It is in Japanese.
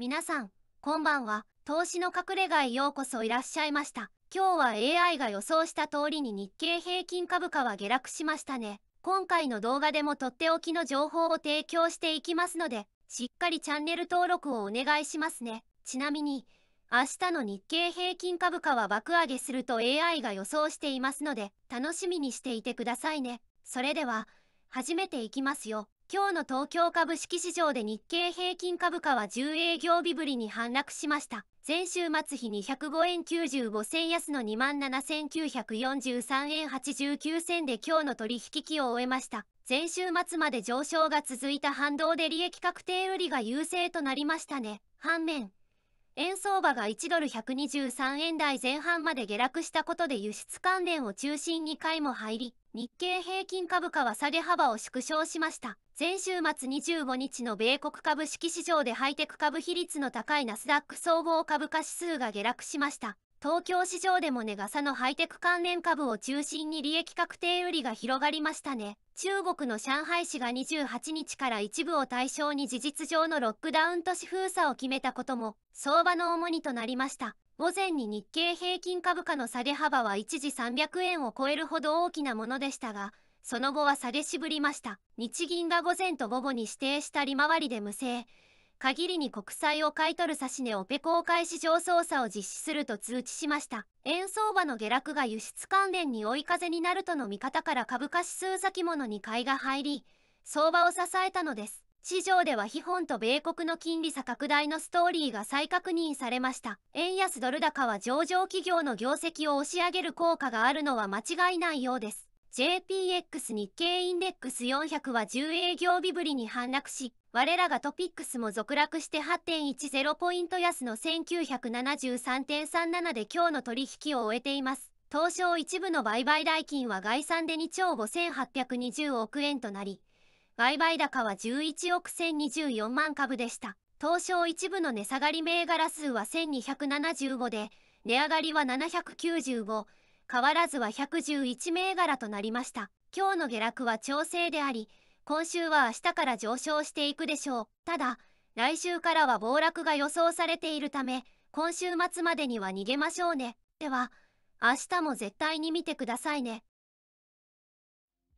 皆さん、こんばんは。投資の隠れ家へようこそいらっしゃいました。今日は AI が予想した通りに日経平均株価は下落しましたね。今回の動画でもとっておきの情報を提供していきますので、しっかりチャンネル登録をお願いしますね。ちなみに、明日の日経平均株価は爆上げすると AI が予想していますので、楽しみにしていてくださいね。それでは、始めていきますよ。今日の東京株式市場で日経平均株価は10営業日ぶりに反落しました。前週末比205円95銭安の27,943円89銭で今日の取引期を終えました。前週末まで上昇が続いた反動で利益確定売りが優勢となりましたね。反面、円相場が1ドル123円台前半まで下落したことで輸出関連を中心に買いも入り、日経平均株価は下げ幅を縮小しました。前週末25日の米国株式市場でハイテク株比率の高いナスダック総合株価指数が下落しました。東京市場でも値ガサのハイテク関連株を中心に利益確定売りが広がりましたね。中国の上海市が28日から一部を対象に事実上のロックダウン都市封鎖を決めたことも相場の重荷となりました。午前に日経平均株価の下げ幅は一時300円を超えるほど大きなものでしたが、その後は下げ渋りました。日銀が午前と午後に指定した利回りで無制。限りに国債を買い取る指値オペ公開市場操作を実施すると通知しました。円相場の下落が輸出関連に追い風になるとの見方から株価指数先物に買いが入り、相場を支えたのです。市場では日本と米国の金利差拡大のストーリーが再確認されました。円安ドル高は上場企業の業績を押し上げる効果があるのは間違いないようです。JPX 日経インデックス400は10営業日ぶりに反落し、我らがトピックスも続落して8.10ポイント安の1973.37で今日の取引を終えています。東証一部の売買代金は概算で2兆5820億円となり、売買高は11億1024万株でした。東証一部の値下がり銘柄数は1275で、値上がりは795、変わらずは111銘柄となりました。今日の下落は調整であり、今週は明日から上昇していくでしょう。ただ、来週からは暴落が予想されているため、今週末までには逃げましょうね。では、明日も絶対に見てくださいね。